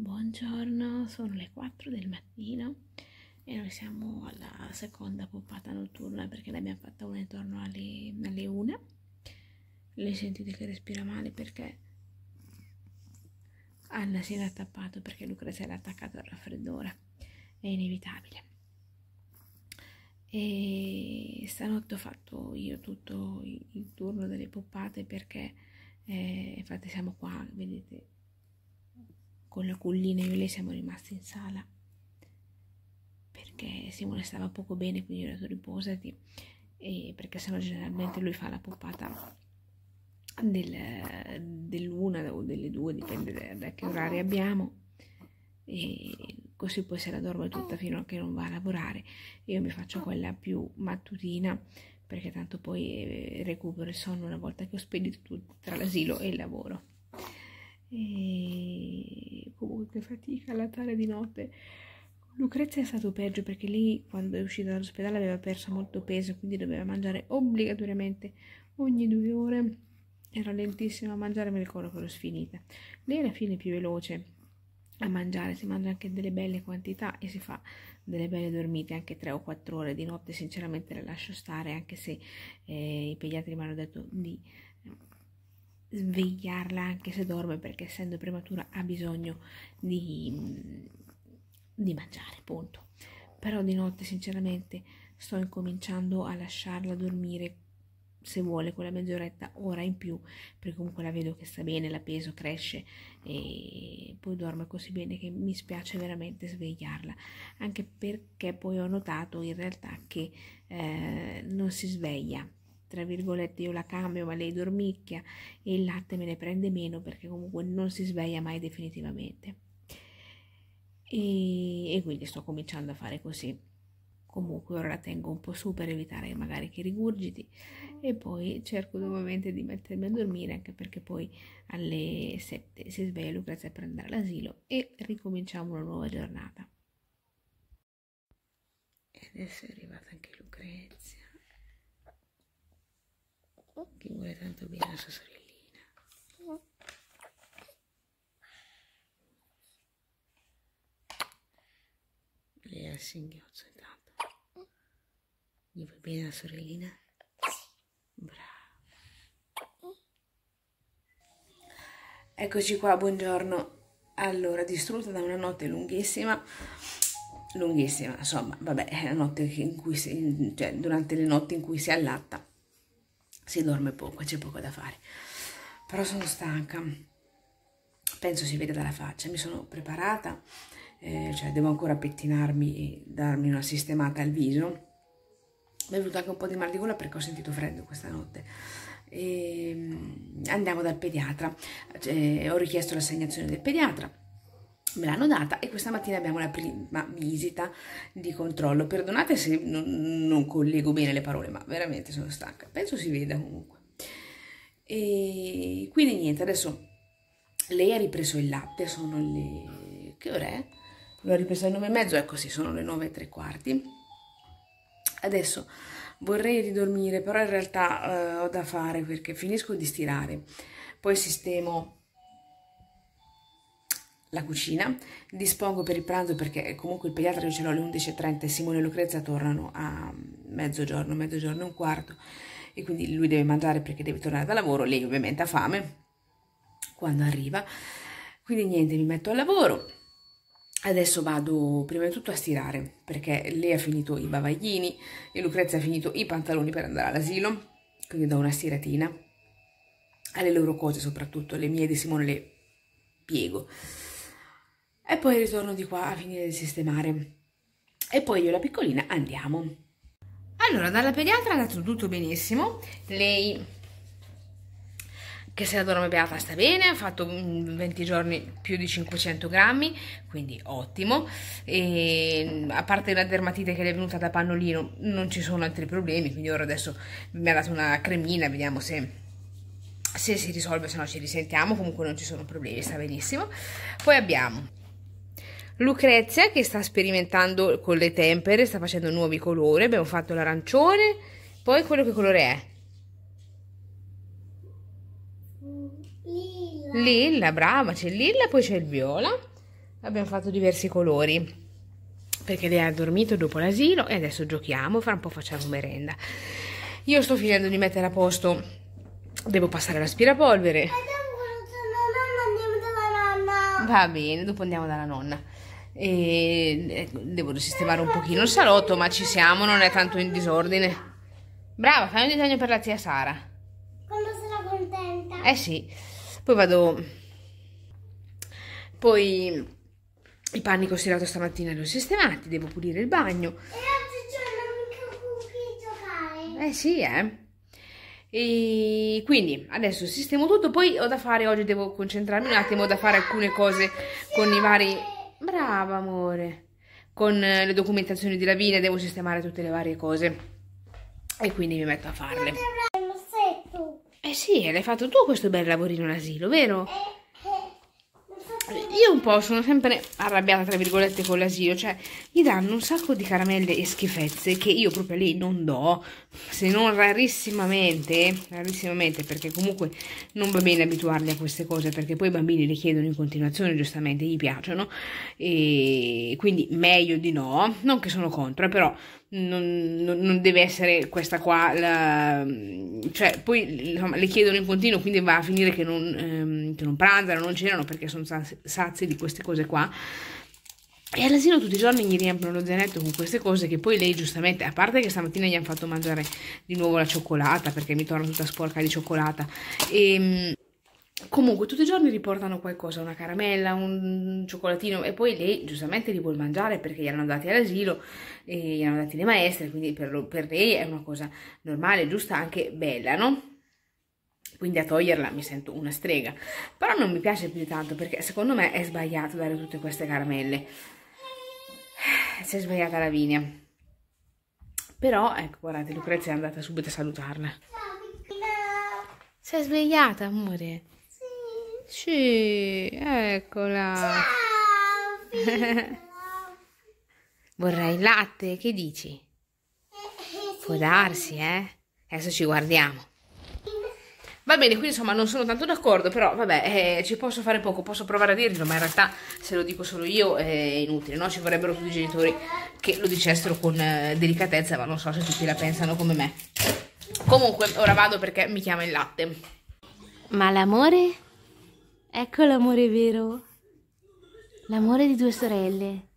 Buongiorno, sono le 4 del mattino e noi siamo alla seconda poppata notturna perché ne abbiamo fatta una intorno alle, alle 1. Le sentite che respira male perché Anna si era tappato perché Lucrezia era attaccata al raffreddore, è inevitabile. E stanotte ho fatto io tutto il turno delle poppate perché eh, infatti siamo qua, vedete con la collina io e lei siamo rimasti in sala perché Simone stava poco bene quindi ho detto riposati e perché sennò generalmente lui fa la poppata del, dell'una o delle due dipende da, da che orari abbiamo e così poi se la dormo tutta fino a che non va a lavorare io mi faccio quella più mattutina perché tanto poi eh, recupero il sonno una volta che ho spedito tutto tra l'asilo e il lavoro e comunque boh, fatica a latare di notte. Lucrezia è stato peggio perché lì quando è uscita dall'ospedale aveva perso molto peso, quindi doveva mangiare obbligatoriamente ogni due ore. Era lentissima a mangiare, mi ricordo che l'ho sfinita. Lei alla fine è più veloce a mangiare, si mangia anche delle belle quantità e si fa delle belle dormite, anche 3 o 4 ore di notte, sinceramente le lascio stare, anche se eh, i pediatri mi hanno detto di svegliarla anche se dorme perché essendo prematura ha bisogno di, di mangiare punto però di notte sinceramente sto incominciando a lasciarla dormire se vuole quella mezz'oretta ora in più perché comunque la vedo che sta bene la peso cresce e poi dorme così bene che mi spiace veramente svegliarla anche perché poi ho notato in realtà che eh, non si sveglia tra virgolette io la cambio ma lei dormicchia e il latte me ne prende meno perché comunque non si sveglia mai definitivamente e, e quindi sto cominciando a fare così comunque ora la tengo un po' su per evitare magari che rigurgiti e poi cerco nuovamente di mettermi a dormire anche perché poi alle 7 si sveglia Lucrezia per andare all'asilo e ricominciamo una nuova giornata e adesso è arrivata anche Lucrezia che vuole tanto bene la sua sorellina. Lei ha il singhiozzo intanto. Gli vuoi bene la sorellina? Bravo. Eccoci qua, buongiorno. Allora, distrutta da una notte lunghissima, lunghissima, insomma, vabbè, è la notte in cui si, cioè, durante le notti in cui si allatta si dorme poco, c'è poco da fare. Però sono stanca, penso si vede dalla faccia, mi sono preparata, eh, cioè devo ancora pettinarmi e darmi una sistemata al viso. Mi è venuto anche un po' di mal di gola perché ho sentito freddo questa notte. E ehm, andiamo dal pediatra, eh, ho richiesto l'assegnazione del pediatra, me l'hanno data e questa mattina abbiamo la prima visita di controllo. Perdonate se non, non, collego bene le parole, ma veramente sono stanca. Penso si veda comunque. E quindi niente, adesso lei ha ripreso il latte, sono le... che ora è? L'ho ripreso alle 9 e mezzo, ecco sì, sono le 9 e tre quarti. Adesso vorrei ridormire, però in realtà eh, ho da fare perché finisco di stirare, poi sistemo la cucina, dispongo per il pranzo perché comunque il pediatra io ce l'ho alle 11.30 e Simone e Lucrezia tornano a mezzogiorno, mezzogiorno e un quarto e quindi lui deve mangiare perché deve tornare da lavoro, lei ovviamente ha fame quando arriva, quindi niente mi metto al lavoro, adesso vado prima di tutto a stirare perché lei ha finito i bavaglini e Lucrezia ha finito i pantaloni per andare all'asilo, quindi do una stiratina alle loro cose soprattutto, le mie di Simone le piego e poi ritorno di qua a finire di sistemare. E poi io e la piccolina andiamo. Allora, dalla pediatra è andato tutto benissimo, lei che se la dorme beata sta bene, ha fatto 20 mm, giorni più di 500 grammi, quindi ottimo, e mm, a parte la dermatite che le è venuta da pannolino non ci sono altri problemi, quindi ora adesso mi ha dato una cremina, vediamo se se si risolve, se no ci risentiamo, comunque non ci sono problemi, sta benissimo. Poi abbiamo Lucrezia che sta sperimentando con le tempere, sta facendo nuovi colori, abbiamo fatto l'arancione, poi quello che colore è? Lilla, lilla brava, c'è il lilla, poi c'è il viola, abbiamo fatto diversi colori perché lei ha dormito dopo l'asilo e adesso giochiamo, fra un po' facciamo merenda. Io sto finendo di mettere a posto, devo passare l'aspirapolvere. Va bene, dopo andiamo dalla nonna e eh, devo risistemare un pochino il salotto, ma ci siamo, non è tanto in disordine. Brava, fai un disegno per la zia Sara. Quando sarà contenta. Eh sì, poi vado... Poi i panni che ho stirato stamattina li ho sistemati, devo pulire il bagno. E oggi c'è una mica qui giocare. Eh sì, eh. E quindi adesso sistemo tutto, poi ho da fare, oggi devo concentrarmi un attimo, ho da fare alcune cose con i vari Brava, amore. Con eh, le documentazioni di Lavinia devo sistemare tutte le varie cose. E quindi mi metto a farle. Ma te l'hai Eh sì, l'hai fatto tu questo bel lavorino all'asilo, vero? Eh io un po' sono sempre arrabbiata, tra virgolette, con l'asilo, cioè gli danno un sacco di caramelle e schifezze che io proprio lì non do, se non rarissimamente, rarissimamente perché comunque non va bene abituarli a queste cose perché poi i bambini le chiedono in continuazione, giustamente gli piacciono, e quindi meglio di no, non che sono contro, però non, non, non, deve essere questa qua, la, cioè poi insomma, le chiedono in continuo, quindi va a finire che non, ehm, che non pranzano, non cenano perché sono sazi di queste cose qua. E all'asilo tutti i giorni gli riempiono lo zainetto con queste cose che poi lei giustamente, a parte che stamattina gli hanno fatto mangiare di nuovo la cioccolata perché mi torna tutta sporca di cioccolata, e, ehm, Comunque, tutti i giorni riportano qualcosa, una caramella, un cioccolatino, e poi lei giustamente li vuole mangiare perché gli hanno dati all'asilo, gli hanno dati le maestre, quindi per, lo, per lei è una cosa normale, giusta, anche bella, no? quindi a toglierla mi sento una strega però non mi piace più di tanto perché secondo me è sbagliato dare tutte queste caramelle eh, si è sbagliata la linea però ecco guardate Lucrezia è andata subito a salutarla si è svegliata amore sì, eccola. Ciao, Vorrei il latte, che dici? Può darsi, eh? Adesso ci guardiamo. Va bene, quindi insomma non sono tanto d'accordo, però vabbè, eh, ci posso fare poco, posso provare a dirglielo, ma in realtà se lo dico solo io è inutile, no? Ci vorrebbero tutti i genitori che lo dicessero con eh, delicatezza, ma non so se tutti la pensano come me. Comunque, ora vado perché mi chiama il latte. Ma l'amore? Ecco l'amore vero. L'amore di due sorelle.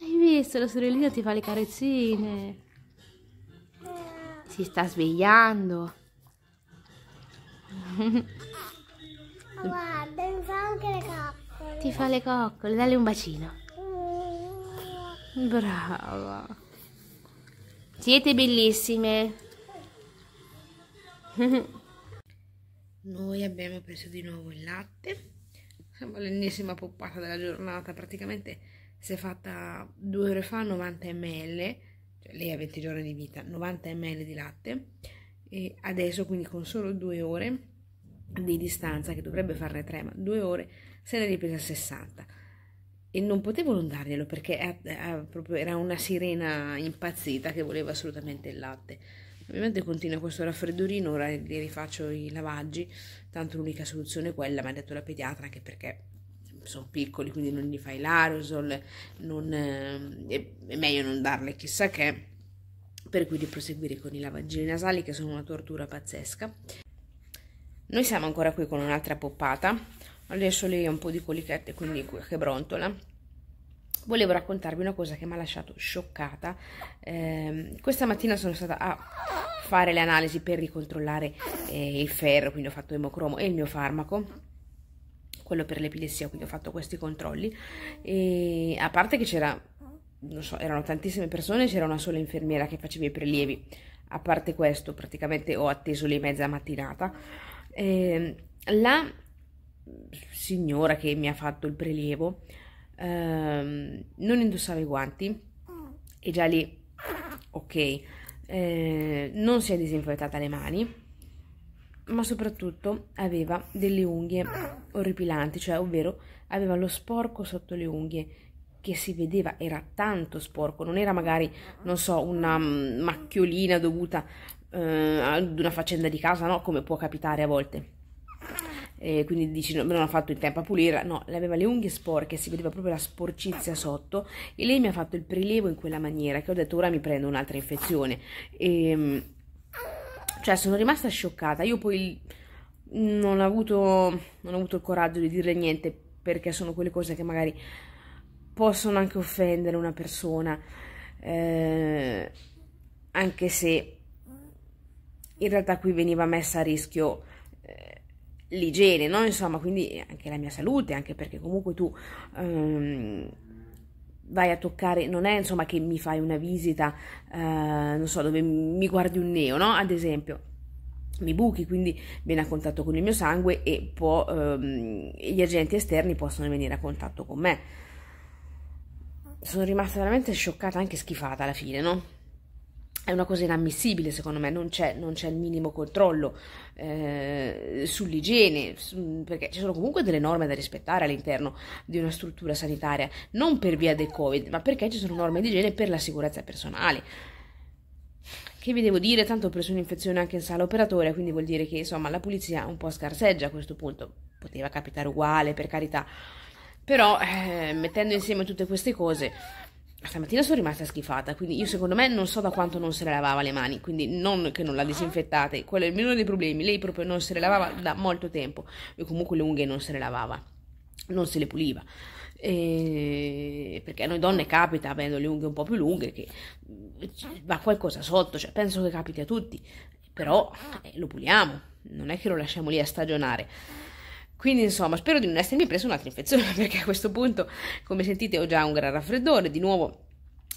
Hai visto? La sorellina ti fa le carezzine. Si sta svegliando. Guarda, mi fa anche le coccole. Ti fa le coccole, dalle un bacino. Brava. Siete bellissime. Noi abbiamo preso di nuovo il latte. Sembra l'ennesima poppata della giornata. Praticamente si è fatta due ore fa 90 ml. Cioè lei ha 20 giorni di vita, 90 ml di latte. E adesso, quindi con solo due ore di distanza, che dovrebbe farne tre, ma due ore, se ne è ripresa 60 e non potevo non darglielo perché eh, eh, era una sirena impazzita che voleva assolutamente il latte. Ovviamente continua questo raffreddorino, ora li rifaccio i lavaggi, tanto l'unica soluzione è quella, mi ha detto la pediatra, anche perché sono piccoli, quindi non gli fai l'aerosol, non, eh, è meglio non darle chissà che, per cui di proseguire con i lavaggi nasali che sono una tortura pazzesca. Noi siamo ancora qui con un'altra poppata, adesso lei ha un po' di colichette, quindi che brontola volevo raccontarvi una cosa che mi ha lasciato scioccata. Eh, questa mattina sono stata a fare le analisi per ricontrollare eh, il ferro, quindi ho fatto emocromo e il mio farmaco quello per l'epilessia, quindi ho fatto questi controlli e a parte che c'era non so, erano tantissime persone, c'era una sola infermiera che faceva i prelievi. A parte questo, praticamente ho atteso le mezza mattinata. Eh, la signora che mi ha fatto il prelievo ehm, non indossava i guanti e già lì, ok, eh, non si è disinfettata le mani, ma soprattutto aveva delle unghie orripilanti, cioè ovvero aveva lo sporco sotto le unghie che si vedeva era tanto sporco, non era magari, non so, una mm, macchiolina dovuta eh, ad una faccenda di casa, no, come può capitare a volte eh, quindi dici no, non ha fatto il tempo a pulirla no, le aveva le unghie sporche, si vedeva proprio la sporcizia sotto e lei mi ha fatto il prelievo in quella maniera che ho detto ora mi prendo un'altra infezione. E, ehm, cioè sono rimasta scioccata, io poi non ho avuto, non ho avuto il coraggio di dirle niente perché sono quelle cose che magari possono anche offendere una persona, eh, anche se in realtà qui veniva messa a rischio l'igiene, no? Insomma, quindi anche la mia salute, anche perché comunque tu um, vai a toccare, non è insomma che mi fai una visita, uh, non so, dove mi guardi un neo, no? Ad esempio. Mi buchi, quindi viene a contatto con il mio sangue e può, um, gli agenti esterni possono venire a contatto con me. Sono rimasta veramente scioccata, anche schifata alla fine, no? è una cosa inammissibile, secondo me, non c'è, non c'è il minimo controllo eh, sull'igiene, su, perché ci sono comunque delle norme da rispettare all'interno di una struttura sanitaria, non per via del Covid, ma perché ci sono norme di igiene per la sicurezza personale. Che vi devo dire? Tanto ho preso un'infezione anche in sala operatoria, quindi vuol dire che insomma la pulizia un po' scarseggia a questo punto. Poteva capitare uguale, per carità. Però eh, mettendo insieme tutte queste cose Stamattina sono rimasta schifata, quindi io secondo me non so da quanto non se le lavava le mani, quindi non che non la disinfettate, quello è uno dei problemi, lei proprio non se le lavava da molto tempo, e comunque le unghie non se le lavava, non se le puliva. E perché a noi donne capita avendo le unghie un po' più lunghe che va qualcosa sotto, cioè penso che capiti a tutti, però eh, lo puliamo, non è che lo lasciamo lì a stagionare. Quindi insomma spero di non essermi preso un'altra infezione perché a questo punto come sentite ho già un gran raffreddore, di nuovo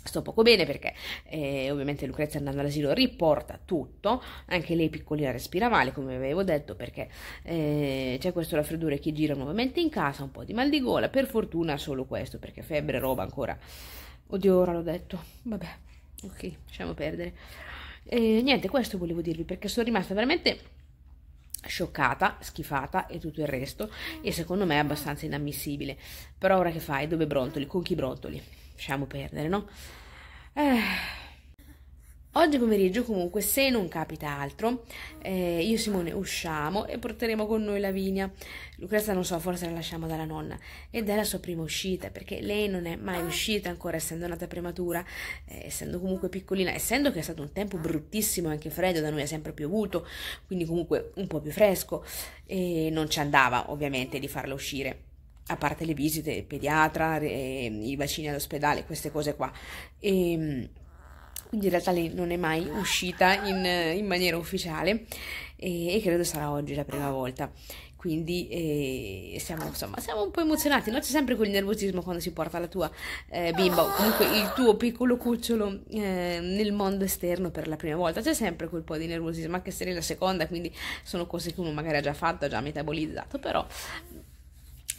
sto poco bene perché eh, ovviamente Lucrezia andando all'asilo riporta tutto, anche lei piccolina respira male come avevo detto perché eh, c'è questo raffreddore che gira nuovamente in casa, un po' di mal di gola, per fortuna solo questo perché febbre roba ancora, oddio ora l'ho detto, vabbè, ok lasciamo perdere. E, eh, niente questo volevo dirvi perché sono rimasta veramente scioccata, schifata e tutto il resto e secondo me è abbastanza inammissibile. Però ora che fai? Dove brontoli? Con chi brontoli? Lasciamo perdere, no? Eh Oggi pomeriggio comunque, se non capita altro, eh, io e Simone usciamo e porteremo con noi Lavinia. Lucrezia non so, forse la lasciamo dalla nonna. Ed è la sua prima uscita, perché lei non è mai uscita ancora, essendo nata prematura, eh, essendo comunque piccolina, essendo che è stato un tempo bruttissimo, anche freddo, da noi è sempre piovuto, quindi comunque un po' più fresco. E non ci andava ovviamente di farla uscire a parte le visite, il pediatra, eh, i vaccini all'ospedale, queste cose qua. E, ehm, quindi in realtà lei non è mai uscita in, in maniera ufficiale e, e, credo sarà oggi la prima volta. Quindi eh, siamo, insomma, siamo un po' emozionati, no? c'è sempre quel nervosismo quando si porta la tua eh, bimba o comunque il tuo piccolo cucciolo eh, nel mondo esterno per la prima volta, c'è sempre quel po' di nervosismo, anche se è la seconda, quindi sono cose che uno magari ha già fatto, ha già metabolizzato, però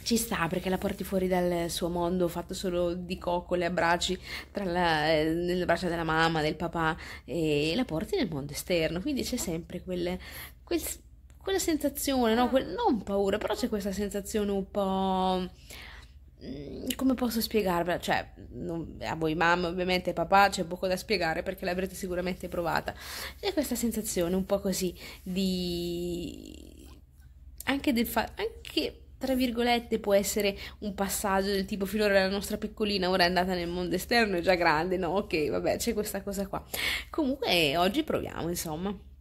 ci sta perché la porti fuori dal suo mondo fatto solo di coccole, abbracci tra la, nelle eh, braccia della mamma, del papà e la porti nel mondo esterno, quindi c'è sempre quel, quel, quella sensazione, no? Quel, non paura, però c'è questa sensazione un po' mm, come posso spiegarvela? Cioè, non, a voi mamma, ovviamente papà, c'è poco da spiegare perché l'avrete sicuramente provata. C'è questa sensazione un po' così di... anche del fatto... anche tra virgolette può essere un passaggio del tipo finora la nostra piccolina ora è andata nel mondo esterno, è già grande, no? Ok, vabbè, c'è questa cosa qua. Comunque oggi proviamo, insomma.